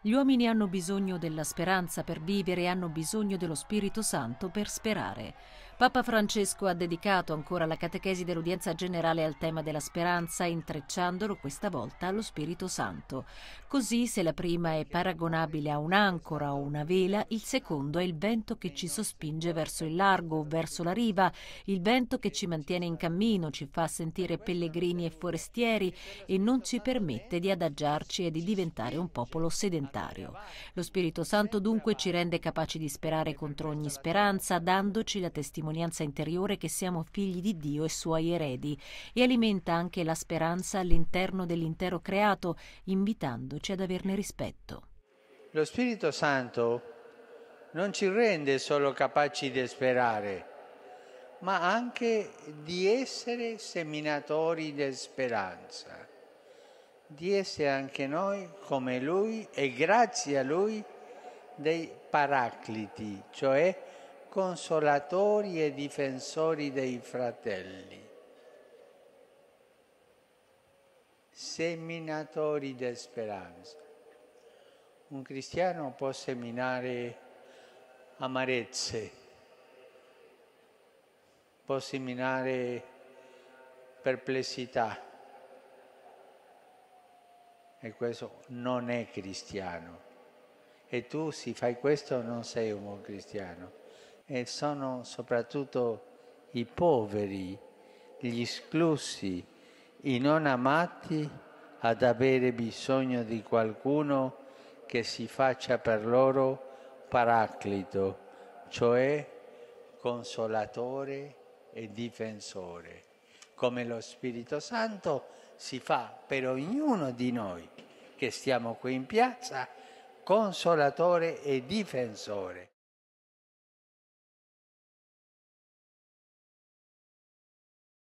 Gli uomini hanno bisogno della speranza per vivere e hanno bisogno dello Spirito Santo per sperare. Papa Francesco ha dedicato ancora la catechesi dell'udienza generale al tema della speranza, intrecciandolo questa volta allo Spirito Santo. Così, se la prima è paragonabile a un'ancora o una vela, il secondo è il vento che ci sospinge verso il largo o verso la riva, il vento che ci mantiene in cammino, ci fa sentire pellegrini e forestieri e non ci permette di adagiarci e di diventare un popolo sedentario. Lo Spirito Santo dunque ci rende capaci di sperare contro ogni speranza, dandoci la testimonianza testimonianza interiore che siamo figli di Dio e suoi eredi e alimenta anche la speranza all'interno dell'intero creato, invitandoci ad averne rispetto. Lo Spirito Santo non ci rende solo capaci di sperare, ma anche di essere seminatori di speranza, di essere anche noi come Lui e grazie a Lui dei paracliti, cioè consolatori e difensori dei fratelli, seminatori di speranza. Un cristiano può seminare amarezze, può seminare perplessità e questo non è cristiano. E tu se fai questo non sei un buon cristiano e sono soprattutto i poveri, gli esclusi, i non amati ad avere bisogno di qualcuno che si faccia per loro paraclito, cioè consolatore e difensore, come lo Spirito Santo si fa per ognuno di noi che stiamo qui in piazza, consolatore e difensore.